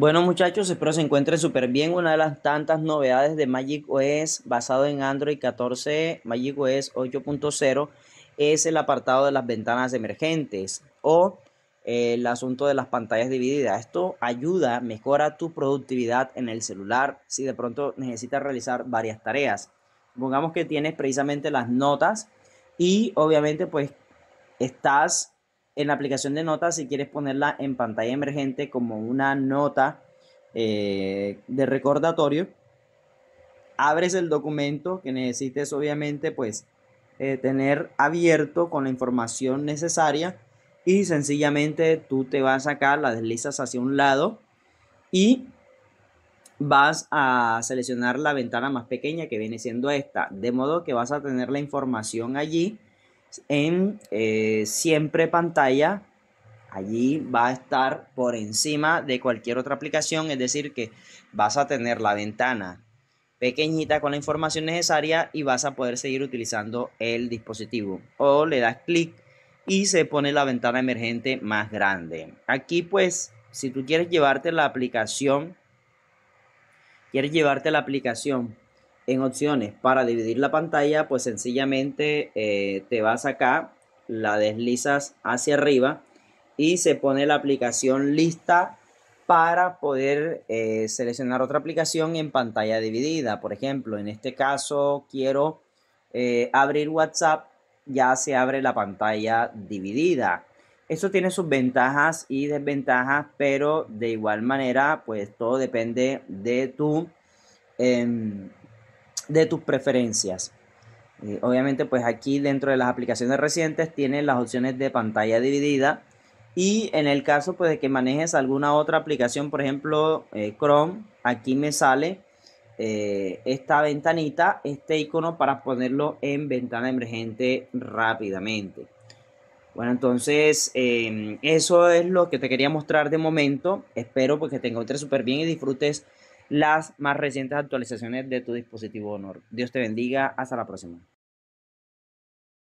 Bueno muchachos, espero se encuentren súper bien. Una de las tantas novedades de Magic OS basado en Android 14, Magic OS 8.0, es el apartado de las ventanas emergentes o eh, el asunto de las pantallas divididas. Esto ayuda, mejora tu productividad en el celular si de pronto necesitas realizar varias tareas. Supongamos que tienes precisamente las notas y obviamente pues estás en la aplicación de notas, si quieres ponerla en pantalla emergente como una nota eh, de recordatorio, abres el documento que necesites, obviamente, pues eh, tener abierto con la información necesaria y sencillamente tú te vas acá, la deslizas hacia un lado y vas a seleccionar la ventana más pequeña que viene siendo esta, de modo que vas a tener la información allí en eh, siempre pantalla. Allí va a estar por encima de cualquier otra aplicación, es decir, que vas a tener la ventana pequeñita con la información necesaria y vas a poder seguir utilizando el dispositivo. O le das clic y se pone la ventana emergente más grande. Aquí pues, si tú quieres llevarte la aplicación, quieres llevarte la aplicación en opciones para dividir la pantalla, pues sencillamente eh, te vas acá, la deslizas hacia arriba y se pone la aplicación lista para poder eh, seleccionar otra aplicación en pantalla dividida. Por ejemplo, en este caso quiero eh, abrir WhatsApp, ya se abre la pantalla dividida. Esto tiene sus ventajas y desventajas, pero de igual manera, pues todo depende de tu em, de tus preferencias. Eh, obviamente, pues aquí dentro de las aplicaciones recientes Tienes las opciones de pantalla dividida y en el caso pues, de que manejes alguna otra aplicación, por ejemplo eh, Chrome, aquí me sale eh, esta ventanita, este icono para ponerlo en ventana emergente rápidamente. Bueno, entonces em, eso es lo que te quería mostrar de momento. Espero pues, que te encuentres súper bien y disfrutes las más recientes actualizaciones de tu dispositivo Honor. Dios te bendiga. Hasta la próxima.